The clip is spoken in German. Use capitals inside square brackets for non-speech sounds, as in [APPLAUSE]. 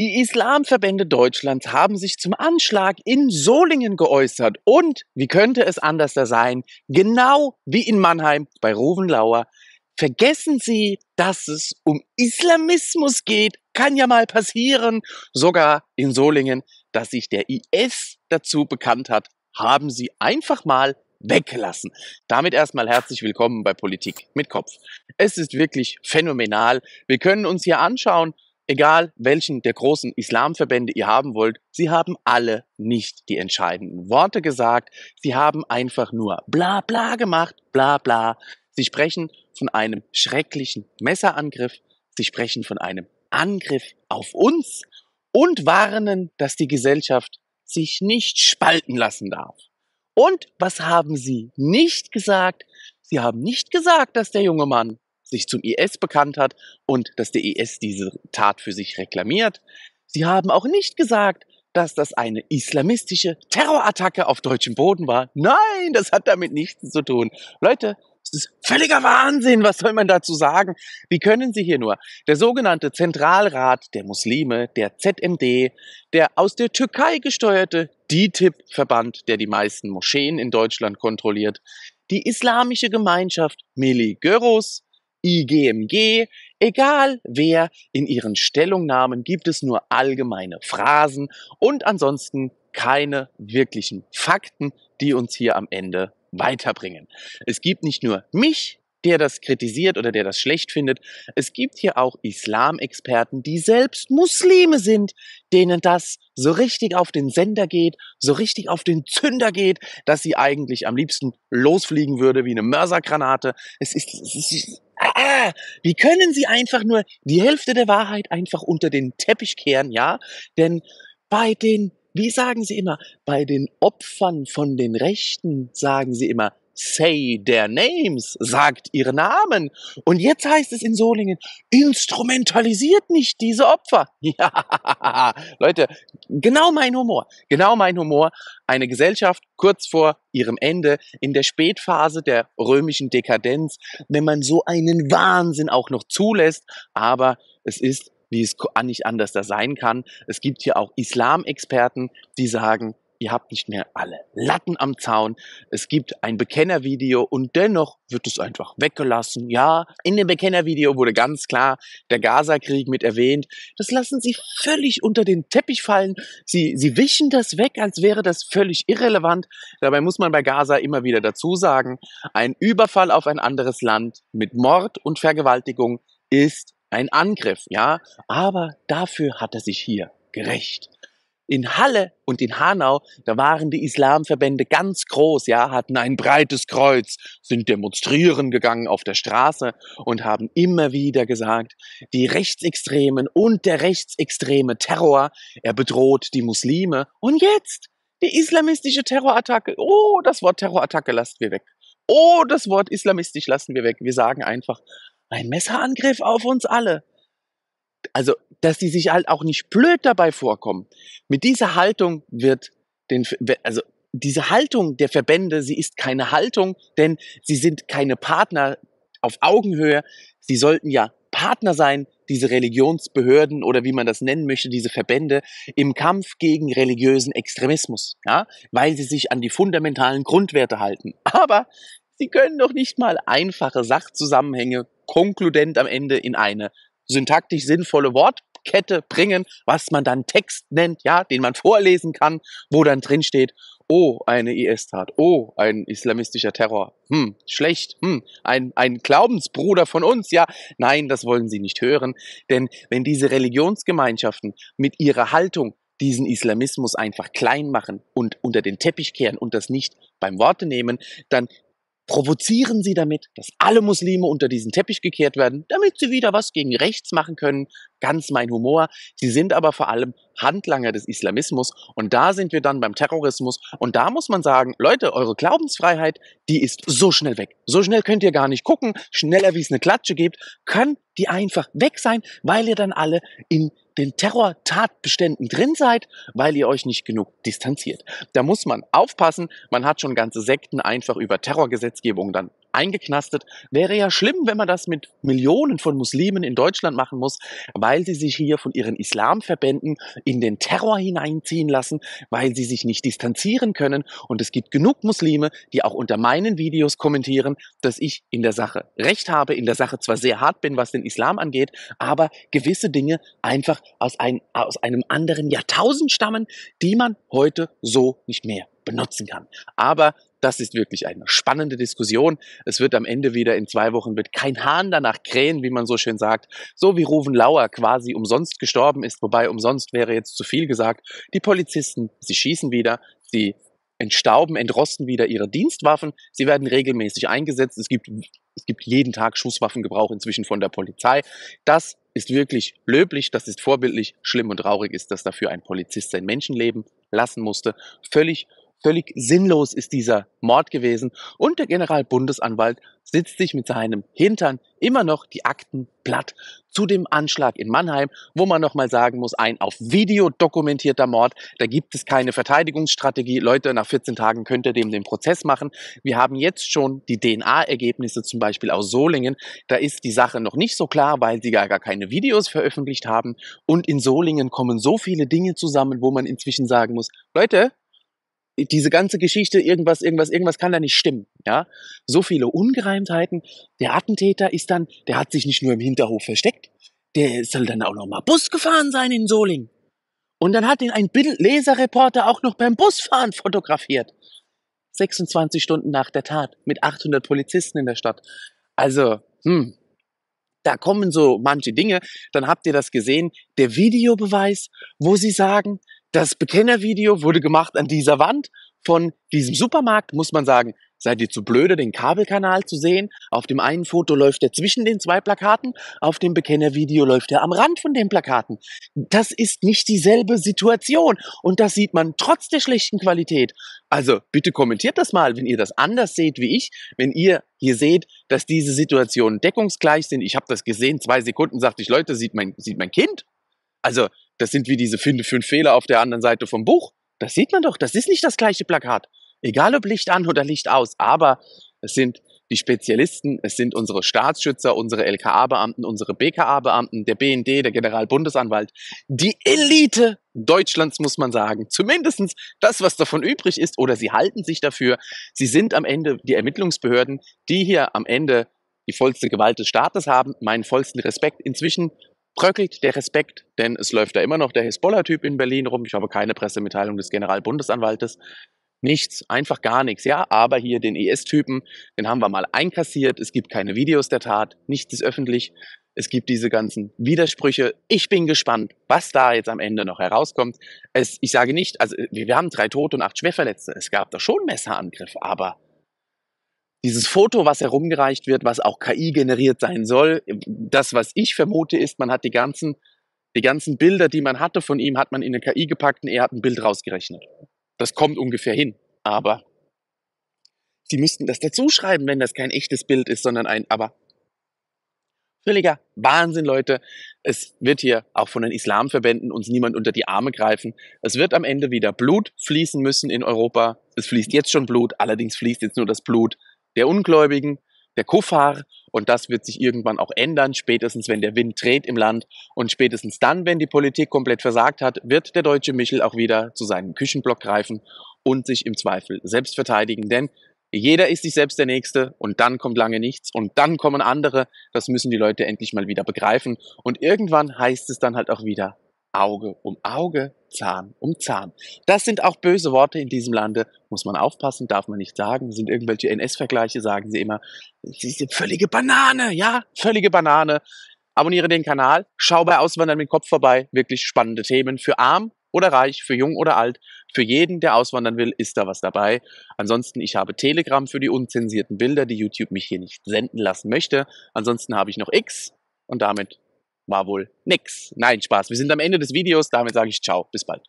Die Islamverbände Deutschlands haben sich zum Anschlag in Solingen geäußert. Und, wie könnte es anders da sein, genau wie in Mannheim bei Rovenlauer, vergessen Sie, dass es um Islamismus geht. Kann ja mal passieren. Sogar in Solingen, dass sich der IS dazu bekannt hat, haben Sie einfach mal weggelassen. Damit erstmal herzlich willkommen bei Politik mit Kopf. Es ist wirklich phänomenal. Wir können uns hier anschauen, Egal welchen der großen Islamverbände ihr haben wollt, sie haben alle nicht die entscheidenden Worte gesagt. Sie haben einfach nur bla bla gemacht, bla bla. Sie sprechen von einem schrecklichen Messerangriff. Sie sprechen von einem Angriff auf uns und warnen, dass die Gesellschaft sich nicht spalten lassen darf. Und was haben sie nicht gesagt? Sie haben nicht gesagt, dass der junge Mann sich zum IS bekannt hat und dass der IS diese Tat für sich reklamiert. Sie haben auch nicht gesagt, dass das eine islamistische Terrorattacke auf deutschem Boden war. Nein, das hat damit nichts zu tun. Leute, das ist völliger Wahnsinn. Was soll man dazu sagen? Wie können Sie hier nur? Der sogenannte Zentralrat der Muslime, der ZMD, der aus der Türkei gesteuerte DITIB-Verband, der die meisten Moscheen in Deutschland kontrolliert, die islamische Gemeinschaft Meli Göros, IGMG, egal wer, in ihren Stellungnahmen gibt es nur allgemeine Phrasen und ansonsten keine wirklichen Fakten, die uns hier am Ende weiterbringen. Es gibt nicht nur mich, der das kritisiert oder der das schlecht findet. Es gibt hier auch Islamexperten, die selbst Muslime sind, denen das so richtig auf den Sender geht, so richtig auf den Zünder geht, dass sie eigentlich am liebsten losfliegen würde wie eine Mörsergranate. Es ist, es ist ah, wie können sie einfach nur die Hälfte der Wahrheit einfach unter den Teppich kehren, ja? Denn bei den, wie sagen sie immer, bei den Opfern von den Rechten sagen sie immer, say their names, sagt ihre Namen. Und jetzt heißt es in Solingen, instrumentalisiert nicht diese Opfer. [LAUGHS] Ja, Leute, genau mein Humor, genau mein Humor. Eine Gesellschaft kurz vor ihrem Ende, in der Spätphase der römischen Dekadenz, wenn man so einen Wahnsinn auch noch zulässt. Aber es ist, wie es nicht anders da sein kann. Es gibt hier auch Islamexperten, die sagen, ihr habt nicht mehr alle Latten am Zaun. Es gibt ein Bekennervideo und dennoch wird es einfach weggelassen. Ja, in dem Bekennervideo wurde ganz klar der Gaza-Krieg mit erwähnt. Das lassen sie völlig unter den Teppich fallen. Sie, sie wischen das weg, als wäre das völlig irrelevant. Dabei muss man bei Gaza immer wieder dazu sagen, ein Überfall auf ein anderes Land mit Mord und Vergewaltigung ist ein Angriff, ja, aber dafür hat er sich hier gerecht in Halle und in Hanau, da waren die Islamverbände ganz groß, ja, hatten ein breites Kreuz, sind demonstrieren gegangen auf der Straße und haben immer wieder gesagt, die Rechtsextremen und der rechtsextreme Terror, er bedroht die Muslime. Und jetzt die islamistische Terrorattacke. Oh, das Wort Terrorattacke lassen wir weg. Oh, das Wort islamistisch lassen wir weg. Wir sagen einfach, ein Messerangriff auf uns alle also, dass die sich halt auch nicht blöd dabei vorkommen. Mit dieser Haltung wird den, also diese Haltung der Verbände, sie ist keine Haltung, denn sie sind keine Partner auf Augenhöhe. Sie sollten ja Partner sein, diese Religionsbehörden oder wie man das nennen möchte, diese Verbände im Kampf gegen religiösen Extremismus, ja, weil sie sich an die fundamentalen Grundwerte halten. [LAUGHS] Aber sie können doch nicht mal einfache Sachzusammenhänge konkludent am Ende in eine syntaktisch sinnvolle Wortkette bringen, was man dann Text nennt, ja, den man vorlesen kann, wo dann drin steht, oh, eine IS-Tat, oh, ein islamistischer Terror, hm, schlecht, hm, ein, ein Glaubensbruder von uns, ja, nein, das wollen sie nicht hören, denn wenn diese Religionsgemeinschaften mit ihrer Haltung diesen Islamismus einfach klein machen und unter den Teppich kehren und das nicht beim Worte nehmen, dann provozieren sie damit, dass alle Muslime unter diesen Teppich gekehrt werden, damit sie wieder was gegen rechts machen können. Ganz mein Humor. Sie sind aber vor allem Handlanger des Islamismus und da sind wir dann beim Terrorismus und da muss man sagen, Leute, eure Glaubensfreiheit, die ist so schnell weg. So schnell könnt ihr gar nicht gucken, schneller wie es eine Klatsche gibt, kann die einfach weg sein, weil ihr dann alle in den Terrortatbeständen drin seid, weil ihr euch nicht genug distanziert. Da muss man aufpassen. Man hat schon ganze Sekten einfach über Terrorgesetzgebung dann eingeknastet. Wäre ja schlimm, wenn man das mit Millionen von Muslimen in Deutschland machen muss, weil sie sich hier von ihren Islamverbänden in den Terror hineinziehen lassen, weil sie sich nicht distanzieren können. Und es gibt genug Muslime, die auch unter meinen Videos kommentieren, dass ich in der Sache recht habe, in der Sache zwar sehr hart bin, was den Islam angeht, aber gewisse Dinge einfach aus, ein, aus einem anderen Jahrtausend stammen, die man heute so nicht mehr benutzen kann. Aber das ist wirklich eine spannende Diskussion. Es wird am Ende wieder in zwei Wochen wird kein Hahn danach krähen, wie man so schön sagt. So wie Ruven Lauer quasi umsonst gestorben ist, wobei umsonst wäre jetzt zu viel gesagt. Die Polizisten, sie schießen wieder, sie entstauben, entrosten wieder ihre Dienstwaffen. Sie werden regelmäßig eingesetzt. Es gibt, es gibt jeden Tag Schusswaffengebrauch inzwischen von der Polizei. Das ist wirklich löblich, das ist vorbildlich. Schlimm und traurig ist, dass dafür ein Polizist sein Menschenleben lassen musste. Völlig Völlig sinnlos ist dieser Mord gewesen und der Generalbundesanwalt sitzt sich mit seinem Hintern immer noch die Akten platt zu dem Anschlag in Mannheim, wo man nochmal sagen muss, ein auf Video dokumentierter Mord, da gibt es keine Verteidigungsstrategie. Leute, nach 14 Tagen könnt ihr dem den Prozess machen. Wir haben jetzt schon die DNA-Ergebnisse zum Beispiel aus Solingen. Da ist die Sache noch nicht so klar, weil sie gar, gar keine Videos veröffentlicht haben. Und in Solingen kommen so viele Dinge zusammen, wo man inzwischen sagen muss, Leute, diese ganze Geschichte, irgendwas, irgendwas, irgendwas kann da nicht stimmen. Ja? So viele Ungereimtheiten. Der Attentäter ist dann, der hat sich nicht nur im Hinterhof versteckt, der soll dann auch noch mal Bus gefahren sein in Soling. Und dann hat ihn ein Leserreporter auch noch beim Busfahren fotografiert. 26 Stunden nach der Tat mit 800 Polizisten in der Stadt. Also, hm, da kommen so manche Dinge. Dann habt ihr das gesehen, der Videobeweis, wo sie sagen, das Bekennervideo wurde gemacht an dieser Wand von diesem Supermarkt, muss man sagen. Seid ihr zu blöde, den Kabelkanal zu sehen? Auf dem einen Foto läuft er zwischen den zwei Plakaten, auf dem Bekennervideo läuft er am Rand von den Plakaten. Das ist nicht dieselbe Situation und das sieht man trotz der schlechten Qualität. Also bitte kommentiert das mal, wenn ihr das anders seht wie ich, wenn ihr hier seht, dass diese Situationen deckungsgleich sind. Ich habe das gesehen, zwei Sekunden sagte ich, Leute, sieht mein, sieht mein Kind? Also das sind wie diese finde fünf Fehler auf der anderen Seite vom Buch. Das sieht man doch, das ist nicht das gleiche Plakat. Egal ob Licht an oder Licht aus, aber es sind die Spezialisten, es sind unsere Staatsschützer, unsere LKA-Beamten, unsere BKA-Beamten, der BND, der Generalbundesanwalt, die Elite Deutschlands, muss man sagen. Zumindest das, was davon übrig ist, oder sie halten sich dafür. Sie sind am Ende die Ermittlungsbehörden, die hier am Ende die vollste Gewalt des Staates haben, meinen vollsten Respekt. Inzwischen bröckelt der Respekt, denn es läuft da immer noch der Hisbollah-Typ in Berlin rum. Ich habe keine Pressemitteilung des Generalbundesanwaltes. Nichts, einfach gar nichts. Ja, aber hier den IS-Typen, e den haben wir mal einkassiert. Es gibt keine Videos der Tat, nichts ist öffentlich. Es gibt diese ganzen Widersprüche. Ich bin gespannt, was da jetzt am Ende noch herauskommt. Es, ich sage nicht, also wir haben drei Tote und acht Schwerverletzte. Es gab da schon Messerangriff, aber dieses Foto, was herumgereicht wird, was auch KI generiert sein soll, das, was ich vermute, ist, man hat die ganzen, die ganzen Bilder, die man hatte von ihm, hat man in eine KI gepackt und er hat ein Bild rausgerechnet. Das kommt ungefähr hin. Aber sie müssten das dazu schreiben, wenn das kein echtes Bild ist, sondern ein, aber völliger Wahnsinn, Leute. Es wird hier auch von den Islamverbänden uns niemand unter die Arme greifen. Es wird am Ende wieder Blut fließen müssen in Europa. Es fließt jetzt schon Blut, allerdings fließt jetzt nur das Blut der Ungläubigen, der Kuffar. Und das wird sich irgendwann auch ändern, spätestens wenn der Wind dreht im Land. Und spätestens dann, wenn die Politik komplett versagt hat, wird der deutsche Michel auch wieder zu seinem Küchenblock greifen und sich im Zweifel selbst verteidigen. Denn jeder ist sich selbst der Nächste und dann kommt lange nichts und dann kommen andere. Das müssen die Leute endlich mal wieder begreifen. Und irgendwann heißt es dann halt auch wieder Auge um Auge, Zahn um Zahn. Das sind auch böse Worte in diesem Lande, muss man aufpassen, darf man nicht sagen. Sind irgendwelche NS-Vergleiche, sagen sie immer. Sie sind völlige Banane, ja, völlige Banane. Abonniere den Kanal, schau bei Auswandern mit Kopf vorbei. Wirklich spannende Themen für arm oder reich, für jung oder alt. Für jeden, der auswandern will, ist da was dabei. Ansonsten, ich habe Telegram für die unzensierten Bilder, die YouTube mich hier nicht senden lassen möchte. Ansonsten habe ich noch X und damit war wohl nix. Nein, Spaß. Wir sind am Ende des Videos. Damit sage ich ciao. Bis bald.